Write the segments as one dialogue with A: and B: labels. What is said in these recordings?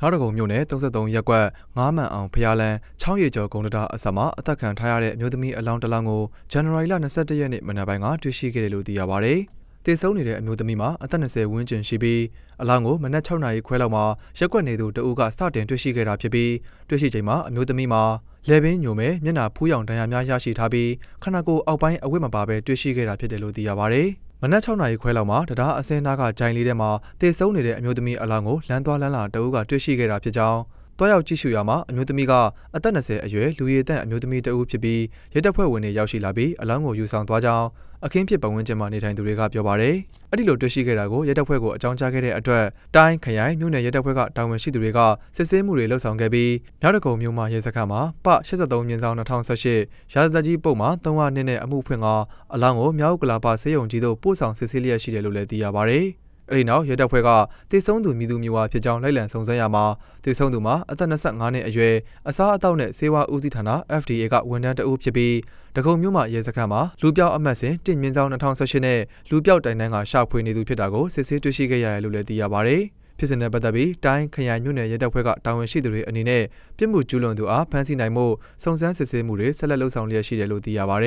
A: နောက်တကုံမြို့နယ်33ရပ်ကွက်9မှန်အောင်ဖျားလန်းချောင်းရည်ကျော်ဂုံတတာအစမှာအသက်ခံထားရတဲ့အမျိုးသမီးအလောင်းတစ်လောင်းကိုဇန်နဝါရီလ22ရက်နေ့မနက်ပိုင်းကတွေ့ရှိခဲ့တယ်လို့သိရပါဗျ။တေဆုံးနေတဲ့အမျိုးသမီးမှာအသက်20ဝန်းကျင်ရှိပြီးအလောင်းကိုမနက်6နာရီခွဲလောက်မှာရက်ကွက်နေသူတအုပ်ကစတင်တွေ့ရှိခဲ့တာဖြစ်ပြီးတွေ့ရှိချိန်မှာအမျိုးသမီးမှာလေပင်ညိုမဲမျက်နှာဖူးယောင်ဒဏ်ရာများရရှိထားပြီးခန္ဓာကိုယ်အောက်ပိုင်းအဝတ်မပါဘဲတွေ့ရှိခဲ့တာဖြစ်တယ်လို့သိရပါဗျ။မနက်6နာရီခွဲလောက်မှာတရားအစင်းသားကဂျိုင်လေးထဲမှာတည်ဆုံနေတဲ့အမျိုးသမီးအလောင်းကိုလမ်းသွားလမ်းလာတအူးကတွေ့ရှိခဲ့တာဖြစ်ကြောင်းတွားရောက်ကြည့်ရှုရမှာအမျိုးသမီးကအသက်20အရွယ်လူရည်တန့်အမျိုးသမီးတဦးဖြစ်ပြီးရဲတပ်ဖွဲ့ဝင်တွေရောက်ရှိလာပြီးအလောင်းကိုယူဆောင်သွားကြောင်းအခင်းဖြစ်ပတ်ဝန်းကျင်မှာနေထိုင်သူတွေက ပြောပါတယ်။အဲ့ဒီလိုတွေ့ရှိခဲ့တာကိုရဲတပ်ဖွဲ့ကိုအကြောင်းကြားခဲ့တဲ့အတွက်တိုင်းခရိုင်မြို့နယ်ရဲတပ်ဖွဲ့ကတာဝန်ရှိသူတွေကစစ်ဆေးမှုတွေလှုပ်ဆောင်ခဲ့ပြီးမြောက်တကုံမြို့မှာရဲစခန်းမှာပ83မြင်းဆောင်2018ရာဇသကြီးပုံမှာ300နှစ်နဲ့အမှုဖွင့်ကအလောင်းကိုမြောက်ဥက္ကလာပဆေးရုံကြီးသို့ပို့ဆောင်စစ်ဆေးလျက်ရှိတယ်လို့လည်းသိရပါတယ်။အဲဒီနောက်ရဲတပ်ဖွဲ့ကတေဆုံးသူမိသူမျိုးဝဖြစ်ကြောင်းလိုက်လံစုံစမ်းရမှာတေဆုံးသူမှာအသက်25နှစ်အရွယ်အစားအသောက်နဲ့စေဝါဦးစီးဌာန FDA ကဝန်ထမ်းတအုပ်ဖြစ်ပြီးဒဂုံမြို့မှာရဲစခန်းမှာလူပြောက်အမှတ်စဉ်တင်မြင့်ဆောင်2018နဲ့လူပြောက်တိုင်တန်းကရှာဖွေနေသူဖြစ်တာကိုစစ်ဆေးတွေ့ရှိခဲ့ရတယ်လို့လည်းသိရပါတယ်ဖြစ်စဉ်နဲ့ပတ်သက်ပြီးတိုင်းခရိုင်မြို့နယ်ရဲတပ်ဖွဲ့ကတာဝန်ရှိသူတွေအနေနဲ့ပြစ်မှုကျူးလွန်သူအားဖမ်းဆီးနိုင်မှုစုံစမ်းစစ်ဆေးမှုတွေဆက်လက်လုပ်ဆောင်လျက်ရှိတယ်လို့သိရပါဗျ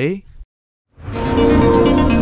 A: ။